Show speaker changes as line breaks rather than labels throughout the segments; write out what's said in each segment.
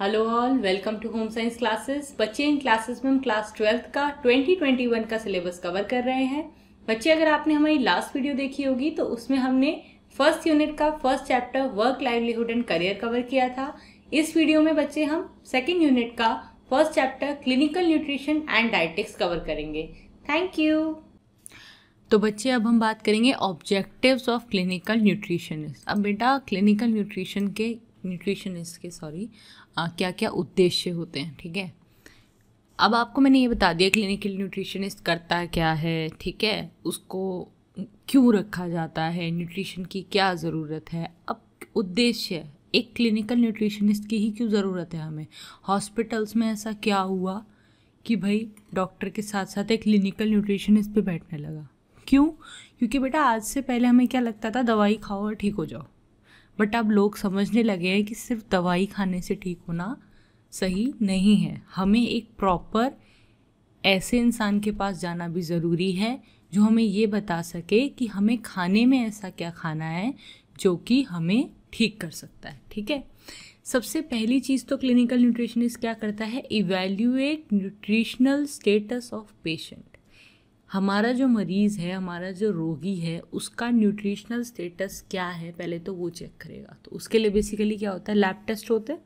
hello all welcome to home science classes बच्चे इन classes में हम क्लास ट्वेल्थ का 2021 का सिलेबस कवर कर रहे हैं बच्चे अगर आपने हमारी लास्ट वीडियो देखी होगी तो उसमें हमने फर्स्ट यूनिट का first chapter work livelihood and career cover किया था इस वीडियो में बच्चे हम सेकेंड यूनिट का first chapter clinical nutrition and dietetics cover करेंगे थैंक यू तो बच्चे अब हम बात करेंगे ऑब्जेक्टिव्स ऑफ क्लिनिकल न्यूट्रिशनिस्ट अब बेटा क्लिनिकल न्यूट्रिशन के न्यूट्रिशनिस्ट के सॉरी क्या क्या उद्देश्य होते हैं ठीक है अब आपको मैंने ये बता दिया क्लिनिकल न्यूट्रिशनिस्ट करता क्या है ठीक है उसको क्यों रखा जाता है न्यूट्रिशन की क्या ज़रूरत है अब उद्देश्य एक क्लिनिकल न्यूट्रिशनिस्ट की ही क्यों ज़रूरत है हमें हॉस्पिटल्स में ऐसा क्या हुआ कि भाई डॉक्टर के साथ साथ एक क्लिनिकल न्यूट्रिशनिस्ट भी बैठने लगा क्यों क्योंकि बेटा आज से पहले हमें क्या लगता था दवाई खाओ और ठीक हो जाओ बट अब लोग समझने लगे हैं कि सिर्फ दवाई खाने से ठीक होना सही नहीं है हमें एक प्रॉपर ऐसे इंसान के पास जाना भी ज़रूरी है जो हमें ये बता सके कि हमें खाने में ऐसा क्या खाना है जो कि हमें ठीक कर सकता है ठीक है सबसे पहली चीज़ तो क्लिनिकल न्यूट्रिशनिस्ट क्या करता है evaluate nutritional status of patient हमारा जो मरीज़ है हमारा जो रोगी है उसका न्यूट्रिशनल स्टेटस क्या है पहले तो वो चेक करेगा तो उसके लिए बेसिकली क्या होता है लैब टेस्ट होते हैं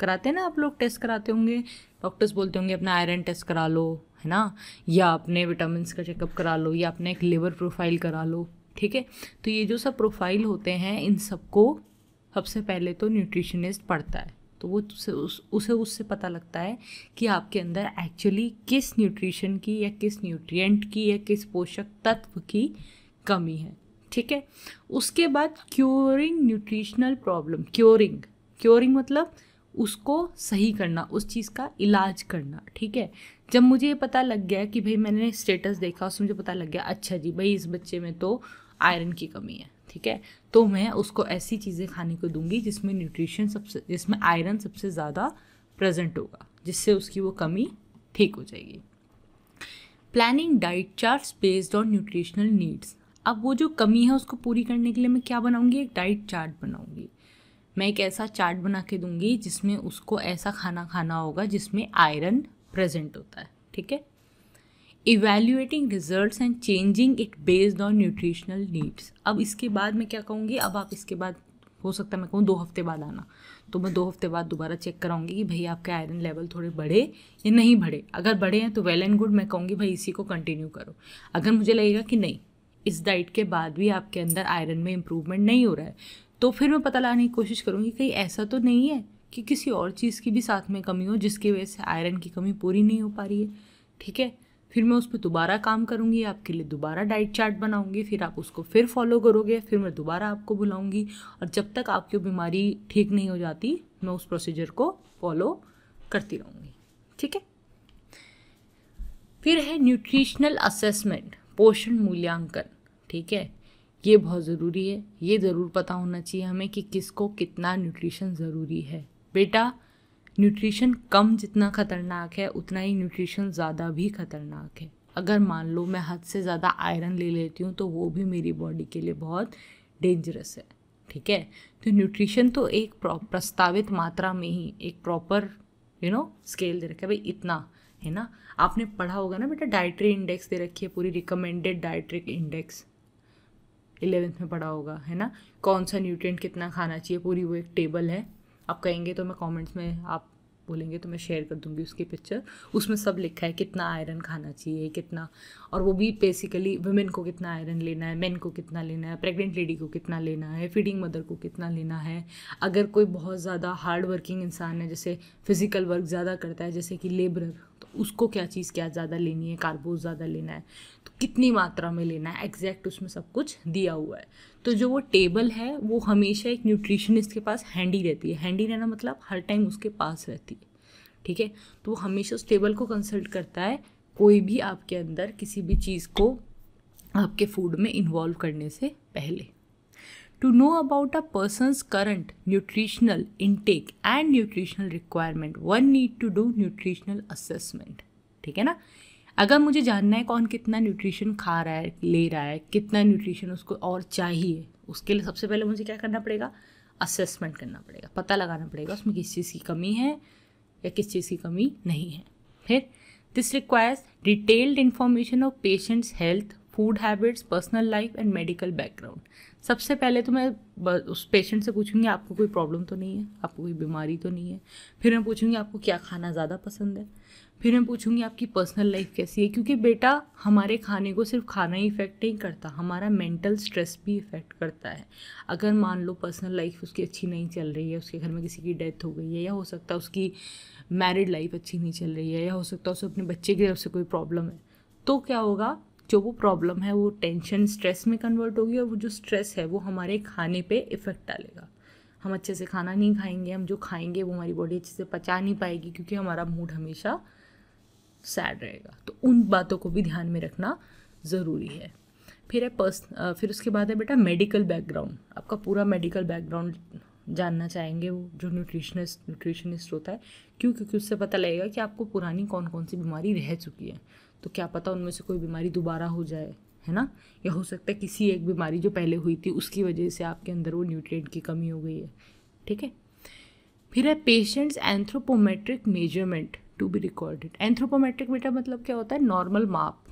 कराते हैं ना आप लोग टेस्ट कराते होंगे डॉक्टर्स बोलते होंगे अपना आयरन टेस्ट करा लो है ना या अपने विटामिन का चेकअप करा लो या अपने एक लेबर प्रोफाइल करा लो ठीक है तो ये जो सब प्रोफाइल होते हैं इन सबको सबसे पहले तो न्यूट्रिशनिस्ट पढ़ता है तो वो उसे उस, उसे उससे पता लगता है कि आपके अंदर एक्चुअली किस न्यूट्रिशन की या किस न्यूट्रिएंट की या किस पोषक तत्व की कमी है ठीक है उसके बाद curing nutritional problem curing curing मतलब उसको सही करना उस चीज़ का इलाज करना ठीक है जब मुझे ये पता लग गया कि भाई मैंने स्टेटस देखा उसमें मुझे पता लग गया अच्छा जी भाई इस बच्चे में तो आयरन की कमी है ठीक है तो मैं उसको ऐसी चीज़ें खाने को दूंगी जिसमें न्यूट्रिशन सबसे जिसमें आयरन सबसे ज़्यादा प्रेजेंट होगा जिससे उसकी वो कमी ठीक हो जाएगी planning diet charts based on nutritional needs अब वो जो कमी है उसको पूरी करने के लिए मैं क्या बनाऊँगी एक डाइट चार्ट बनाऊँगी मैं एक ऐसा चार्ट बना के दूंगी जिसमें उसको ऐसा खाना खाना होगा जिसमें आयरन प्रेजेंट होता है ठीक है evaluating result and changing it based on nutritional needs अब इसके बाद मैं क्या कहूँगी अब आप इसके बाद हो सकता है मैं कहूँ दो हफ्ते बाद आना तो मैं दो हफ्ते बाद दोबारा चेक कराऊंगी कि भाई आपके आयरन लेवल थोड़े बढ़े या नहीं बढ़े अगर बढ़े हैं तो वेल एंड गुड मैं कहूँगी भाई इसी को कंटिन्यू करो अगर मुझे लगेगा कि नहीं इस डाइट के बाद भी आपके अंदर आयरन में इम्प्रूवमेंट नहीं हो रहा है तो फिर मैं पता लगाने की कोशिश करूँगी कहीं ऐसा तो नहीं है कि किसी और चीज़ की भी साथ में कमी हो जिसकी वजह से आयरन की कमी पूरी नहीं हो पा रही है ठीक है फिर मैं उस पर दोबारा काम करूँगी आपके लिए दोबारा डाइट चार्ट बनाऊँगी फिर आप उसको फिर फॉलो करोगे फिर मैं दोबारा आपको बुलाऊँगी और जब तक आपकी बीमारी ठीक नहीं हो जाती मैं उस प्रोसीजर को फॉलो करती रहूँगी ठीक है फिर है न्यूट्रिशनल असेसमेंट पोषण मूल्यांकन ठीक है ये बहुत ज़रूरी है ये ज़रूर पता होना चाहिए हमें कि किसको कितना न्यूट्रिशन ज़रूरी है बेटा न्यूट्रिशन कम जितना ख़तरनाक है उतना ही न्यूट्रिशन ज़्यादा भी ख़तरनाक है अगर मान लो मैं हद से ज़्यादा आयरन ले लेती हूँ तो वो भी मेरी बॉडी के लिए बहुत डेंजरस है ठीक है तो न्यूट्रिशन तो एक प्रस्तावित मात्रा में ही एक प्रॉपर यू नो स्केल दे रखा है भाई इतना है ना आपने पढ़ा होगा ना बेटा डाइट्री इंडेक्स दे रखी है पूरी रिकमेंडेड डाइट्री इंडेक्स इलेवेंथ में पढ़ा होगा है ना कौन सा न्यूट्रिएंट कितना खाना चाहिए पूरी वो एक टेबल है आप कहेंगे तो मैं कमेंट्स में आप बोलेंगे तो मैं शेयर कर दूंगी उसकी पिक्चर उसमें सब लिखा है कितना आयरन खाना चाहिए कितना और वो भी बेसिकली वुमेन को कितना आयरन लेना है मेन को कितना लेना है प्रेग्नेंट लेडी को कितना लेना है फीडिंग मदर को कितना लेना है अगर कोई बहुत ज़्यादा हार्ड वर्किंग इंसान है जैसे फिज़िकल वर्क ज़्यादा करता है जैसे कि लेबर उसको क्या चीज़ क्या ज़्यादा लेनी है कार्बोज ज़्यादा लेना है तो कितनी मात्रा में लेना है एग्जैक्ट उसमें सब कुछ दिया हुआ है तो जो वो टेबल है वो हमेशा एक न्यूट्रिशनिस्ट के पास हैंडी रहती है हैंडी रहना मतलब हर टाइम उसके पास रहती है ठीक है तो वो हमेशा उस टेबल को कंसल्ट करता है कोई भी आपके अंदर किसी भी चीज़ को आपके फूड में इन्वॉल्व करने से पहले to know about a person's current nutritional intake and nutritional requirement one need to do nutritional assessment ठीक है ना अगर मुझे जानना है कौन कितना न्यूट्रिशन खा रहा है ले रहा है कितना न्यूट्रिशन उसको और चाहिए उसके लिए सबसे पहले मुझे क्या करना पड़ेगा असेसमेंट करना पड़ेगा पता लगाना पड़ेगा उसमें किस चीज़ की कमी है या किस चीज़ की कमी नहीं है फिर this requires detailed information of patient's health food habits personal life and medical background सबसे पहले तो मैं उस पेशेंट से पूछूंगी आपको कोई प्रॉब्लम तो नहीं है आपको कोई बीमारी तो नहीं है फिर मैं पूछूंगी आपको क्या खाना ज़्यादा पसंद है फिर मैं पूछूंगी आपकी पर्सनल लाइफ कैसी है क्योंकि बेटा हमारे खाने को सिर्फ खाना ही इफ़ेक्ट नहीं करता हमारा मेंटल स्ट्रेस भी इफ़ेक्ट करता है अगर मान लो पर्सनल लाइफ उसकी अच्छी नहीं चल रही है उसके घर में किसी की डेथ हो गई है या हो सकता है उसकी मैरिड लाइफ अच्छी नहीं चल रही है या हो सकता है उसे अपने बच्चे की तरफ से कोई प्रॉब्लम है तो क्या होगा जो वो प्रॉब्लम है वो टेंशन स्ट्रेस में कन्वर्ट होगी और वो जो स्ट्रेस है वो हमारे खाने पे इफ़ेक्ट डालेगा हम अच्छे से खाना नहीं खाएंगे हम जो खाएंगे वो हमारी बॉडी अच्छे से पचा नहीं पाएगी क्योंकि हमारा मूड हमेशा सैड रहेगा तो उन बातों को भी ध्यान में रखना ज़रूरी है फिर है पर्स फिर उसके बाद है बेटा मेडिकल बैकग्राउंड आपका पूरा मेडिकल बैकग्राउंड जानना चाहेंगे वो जो न्यूट्रिशनिस्ट न्यूट्रिशनिस्ट होता है क्यों क्योंकि उससे पता लगेगा कि आपको पुरानी कौन कौन सी बीमारी रह चुकी है तो क्या पता उनमें से कोई बीमारी दोबारा हो जाए है ना या हो सकता है किसी एक बीमारी जो पहले हुई थी उसकी वजह से आपके अंदर वो न्यूट्रिएंट की कमी हो गई है ठीक है फिर है patient's anthropometric measurement to be recorded anthropometric meter मतलब क्या होता है नॉर्मल माप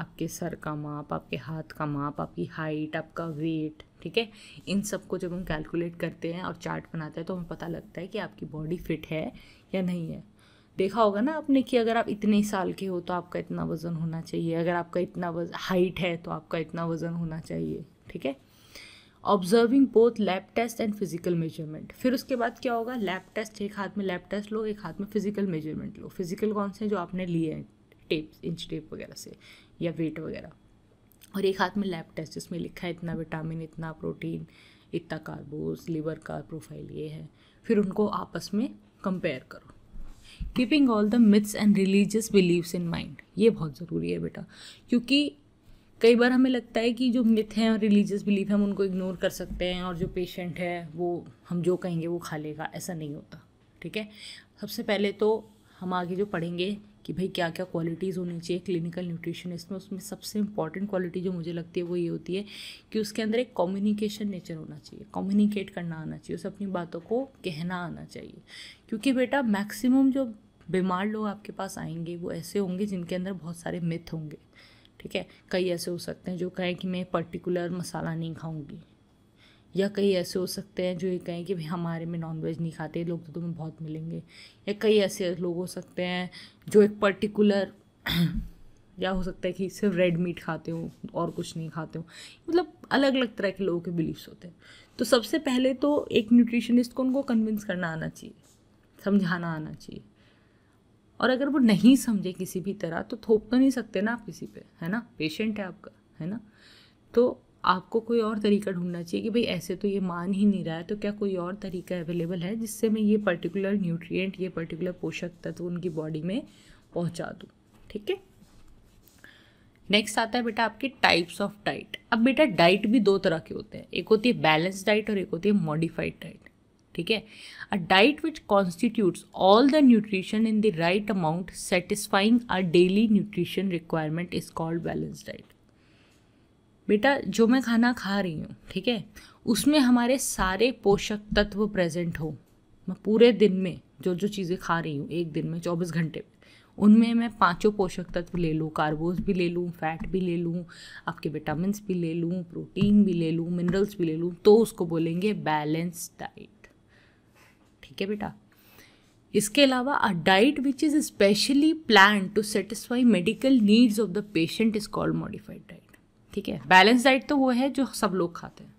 आपके सर का माप आपके हाथ का माप आपकी हाइट आपका वेट ठीक है इन सब को जब हम कैलकुलेट करते हैं और चार्ट बनाते हैं तो हमें पता लगता है कि आपकी बॉडी फिट है या नहीं है देखा होगा ना आपने कि अगर आप इतने साल के हो तो आपका इतना वज़न होना चाहिए अगर आपका इतना वजन हाइट है तो आपका इतना वज़न होना चाहिए ठीक है observing both lab test and physical measurement फिर उसके बाद क्या होगा लैब टेस्ट एक हाथ में लैब टेस्ट लो एक हाथ में फिजिकल मेजरमेंट लो फिजिकल कौन से जो आपने लिए हैं टेप इंच टेप वगैरह से या वेट वगैरह और एक हाथ में लैब टेस्ट जिसमें लिखा है इतना विटामिन इतना प्रोटीन इतना कार्बोज लिवर का प्रोफाइल ये है फिर उनको आपस में कंपेयर करो keeping all the myths and religious beliefs in mind ये बहुत ज़रूरी है बेटा क्योंकि कई बार हमें लगता है कि जो मिथ हैं और रिलीजियस बिलीफ हम उनको इग्नोर कर सकते हैं और जो पेशेंट है वो हम जो कहेंगे वो खा लेगा ऐसा नहीं होता ठीक है सबसे पहले तो हम आगे जो पढ़ेंगे कि भाई क्या क्या क्वालिटीज़ होनी चाहिए क्लिनिकल न्यूट्रिशनिस्ट में उसमें सबसे इंपॉर्टेंट क्वालिटी जो मुझे लगती है वो ये होती है कि उसके अंदर एक कम्युनिकेशन नेचर होना चाहिए कम्युनिकेट करना आना चाहिए उसे अपनी बातों को कहना आना चाहिए क्योंकि बेटा मैक्सिमम जो बीमार लोग आपके पास आएंगे वो ऐसे होंगे जिनके अंदर बहुत सारे मिथ होंगे ठीक है कई ऐसे हो सकते हैं जो कहें कि मैं पर्टिकुलर मसाला नहीं खाऊंगी या कई ऐसे हो सकते हैं जो ये कहें कि भाई हमारे में नॉनवेज नहीं खाते लोग तो तुम्हें बहुत मिलेंगे या कई ऐसे लोग हो सकते हैं जो एक पर्टिकुलर या हो सकता है कि सिर्फ रेड मीट खाते हो और कुछ नहीं खाते हो मतलब अलग अलग तरह के लोगों के बिलीव्स होते हैं तो सबसे पहले तो एक न्यूट्रिशनिस्ट को उनको कन्विंस करना आना चाहिए समझाना आना चाहिए और अगर वो नहीं समझे किसी भी तरह तो थोप तो नहीं सकते ना आप किसी पे है ना पेशेंट है आपका है ना तो आपको कोई और तरीका ढूंढना चाहिए कि भाई ऐसे तो ये मान ही नहीं रहा है तो क्या कोई और तरीका अवेलेबल है जिससे मैं ये पर्टिकुलर न्यूट्रिएंट ये पर्टिकुलर पोषक तत्व उनकी बॉडी में पहुंचा दूँ ठीक है नेक्स्ट आता है बेटा आपके टाइप्स ऑफ डाइट अब बेटा डाइट भी दो तरह के होते हैं एक होती है बैलेंस डाइट और एक होती है मॉडिफाइड डाइट ठीक है a diet which constitutes all the nutrition in the right amount satisfying a daily nutrition requirement is called balance diet बेटा जो मैं खाना खा रही हूँ ठीक है उसमें हमारे सारे पोषक तत्व प्रेजेंट हो मैं पूरे दिन में जो जो चीज़ें खा रही हूँ एक दिन में चौबीस घंटे में उनमें मैं पांचों पोषक तत्व ले लूँ कार्बोज भी ले लूँ फैट भी ले लूँ आपके विटामिन भी ले लूँ प्रोटीन भी ले लूँ मिनरल्स भी ले लूँ तो उसको बोलेंगे बैलेंस डाइट ठीक है बेटा इसके अलावा a diet which is specially plan to satisfy medical needs of the patient is called modified diet ठीक है बैलेंस डाइट तो वो है जो सब लोग खाते हैं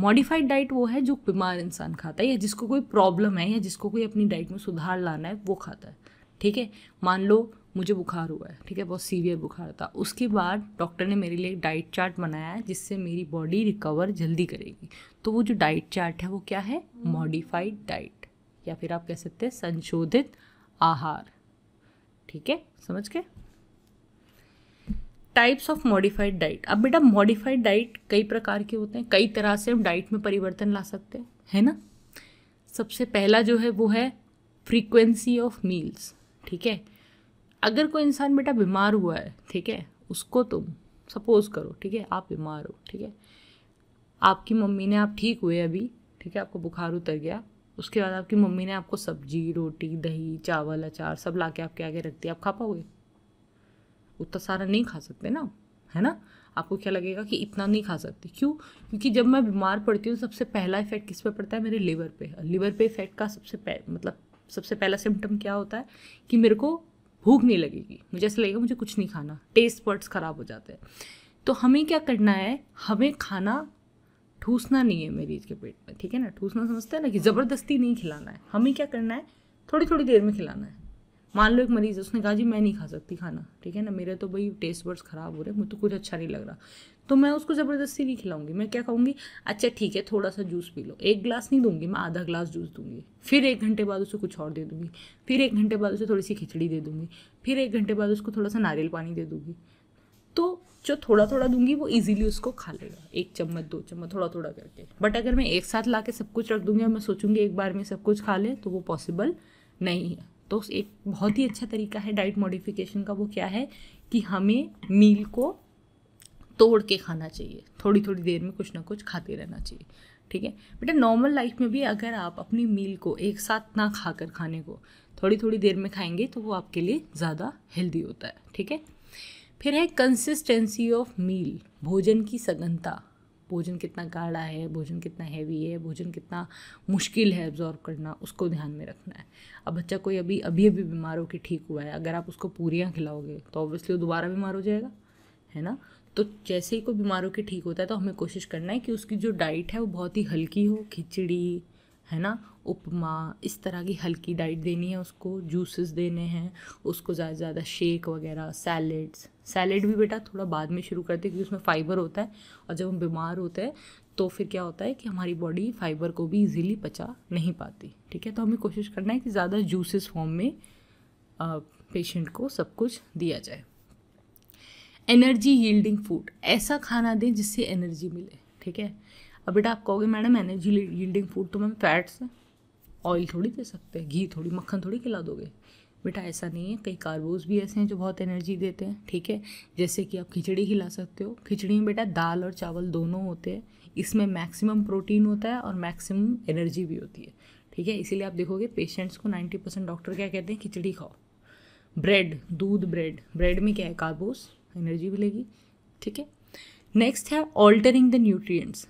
मॉडिफाइड डाइट वो है जो बीमार इंसान खाता है या जिसको कोई प्रॉब्लम है या जिसको कोई अपनी डाइट में सुधार लाना है वो खाता है ठीक है मान लो मुझे बुखार हुआ है ठीक है बहुत सीवियर बुखार था उसके बाद डॉक्टर ने मेरे लिए डाइट चार्ट बनाया है जिससे मेरी बॉडी रिकवर जल्दी करेगी तो वो जो डाइट चार्ट है वो क्या है मॉडिफाइड डाइट या फिर आप कह सकते हैं संशोधित आहार ठीक है समझ के टाइप्स ऑफ मॉडिफाइड डाइट अब बेटा मॉडिफाइड डाइट कई प्रकार के होते हैं कई तरह से हम डाइट में परिवर्तन ला सकते हैं है ना सबसे पहला जो है वो है फ्रीक्वेंसी ऑफ मील्स ठीक है अगर कोई इंसान बेटा बीमार हुआ है ठीक है उसको तुम सपोज करो ठीक है आप बीमार हो ठीक है आपकी मम्मी ने आप ठीक हुए अभी ठीक है आपको बुखार उतर गया उसके बाद आपकी मम्मी ने आपको सब्जी रोटी दही चावल अचार सब ला के आपके आगे रख दिया आप खा पाओगे उतना सारा नहीं खा सकते ना है ना आपको क्या लगेगा कि इतना नहीं खा सकते क्यों क्योंकि जब मैं बीमार पड़ती हूँ सबसे पहला इफेक्ट किस पर पड़ता है मेरे लीवर पे लीवर पे इफेक्ट का सबसे मतलब सबसे पहला सिम्टम क्या होता है कि मेरे को भूख नहीं लगेगी मुझे ऐसा लगेगा मुझे कुछ नहीं खाना टेस्ट बर्ड्स ख़राब हो जाते हैं तो हमें क्या करना है हमें खाना ठूसना नहीं है मरीज के पेट में ठीक है ना ठूसना समझते हैं ना कि ज़बरदस्ती नहीं खिलाना है हमें क्या करना है थोड़ी थोड़ी देर में खिलाना है मान लो एक मरीज़ है उसने कहा जी मैं नहीं खा सकती खाना ठीक है ना मेरे तो भाई टेस्ट बर्ड्स ख़राब हो रहे मुझे तो कुछ अच्छा नहीं लग रहा तो मैं उसको ज़बरदस्ती नहीं खिलाऊंगी मैं क्या कहूँगी अच्छा ठीक है थोड़ा सा जूस पी लो एक ग्लास नहीं दूंगी मैं आधा ग्लास जूस दूंगी फिर एक घंटे बाद उसे कुछ और दे दूंगी फिर एक घंटे बाद उसे थोड़ी सी खिचड़ी दे दूंगी फिर एक घंटे बाद उसको थोड़ा सा नारियल पानी दे दूंगी तो जो थोड़ा थोड़ा दूंगी वो इजीली उसको खा लेगा एक चम्मच दो चम्मच थोड़ा थोड़ा करके बट अगर मैं एक साथ ला के सब कुछ रख दूंगी और मैं सोचूंगी एक बार में सब कुछ खा ले तो वो पॉसिबल नहीं है तो एक बहुत ही अच्छा तरीका है डाइट मॉडिफिकेशन का वो क्या है कि हमें मील को तोड़ के खाना चाहिए थोड़ी थोड़ी देर में कुछ ना कुछ खाते रहना चाहिए ठीक है बेटा नॉर्मल लाइफ में भी अगर आप अपनी मील को एक साथ ना खाकर खाने को थोड़ी थोड़ी देर में खाएंगे तो वो आपके लिए ज़्यादा हेल्दी होता है ठीक है फिर है कंसिस्टेंसी ऑफ मील भोजन की सघनता भोजन कितना गाढ़ा है भोजन कितना हैवी है भोजन कितना मुश्किल है एब्जॉर्व करना उसको ध्यान में रखना है अब बच्चा कोई अभी अभी अभी बीमार होकर ठीक हुआ है अगर आप उसको पूरियाँ खिलाओगे तो ऑब्वियसली वो दोबारा बीमार हो जाएगा है ना तो जैसे ही कोई बीमार के ठीक होता है तो हमें कोशिश करना है कि उसकी जो डाइट है वो बहुत ही हल्की हो खिचड़ी है ना उपमा इस तरह की हल्की डाइट देनी है उसको जूसेस देने हैं उसको ज़्यादा से ज़्यादा शेक वगैरह सैलेड्स सैलेड भी बेटा थोड़ा बाद में शुरू करते हैं क्योंकि उसमें फ़ाइबर होता है और जब हम बीमार होते हैं तो फिर क्या होता है कि हमारी बॉडी फाइबर को भी इजीली पचा नहीं पाती ठीक है तो हमें कोशिश करना है कि ज़्यादा जूसेस फॉर्म में पेशेंट को सब कुछ दिया जाए एनर्जी यील्डिंग फूड ऐसा खाना दें जिससे एनर्जी मिले ठीक है अब बेटा आप कहोगे मैडम एनर्जी यील्डिंग फूड तो मैम फैट्स ऑयल थोड़ी दे सकते हैं घी थोड़ी मक्खन थोड़ी खिला दोगे बेटा ऐसा नहीं है कई कार्बोज भी ऐसे हैं जो बहुत एनर्जी देते हैं ठीक है जैसे कि आप खिचड़ी खिला सकते हो खिचड़ी में बेटा दाल और चावल दोनों होते हैं इसमें मैक्सिमम प्रोटीन होता है और मैक्सिमम एनर्जी भी होती है ठीक है इसीलिए आप देखोगे पेशेंट्स को नाइन्टी परसेंट डॉक्टर क्या कहते हैं खिचड़ी खाओ ब्रेड दूध ब्रेड ब्रेड में क्या है कार्बोज एनर्जी मिलेगी ठीक है नेक्स्ट है ऑल्टरिंग द न्यूट्रिएंट्स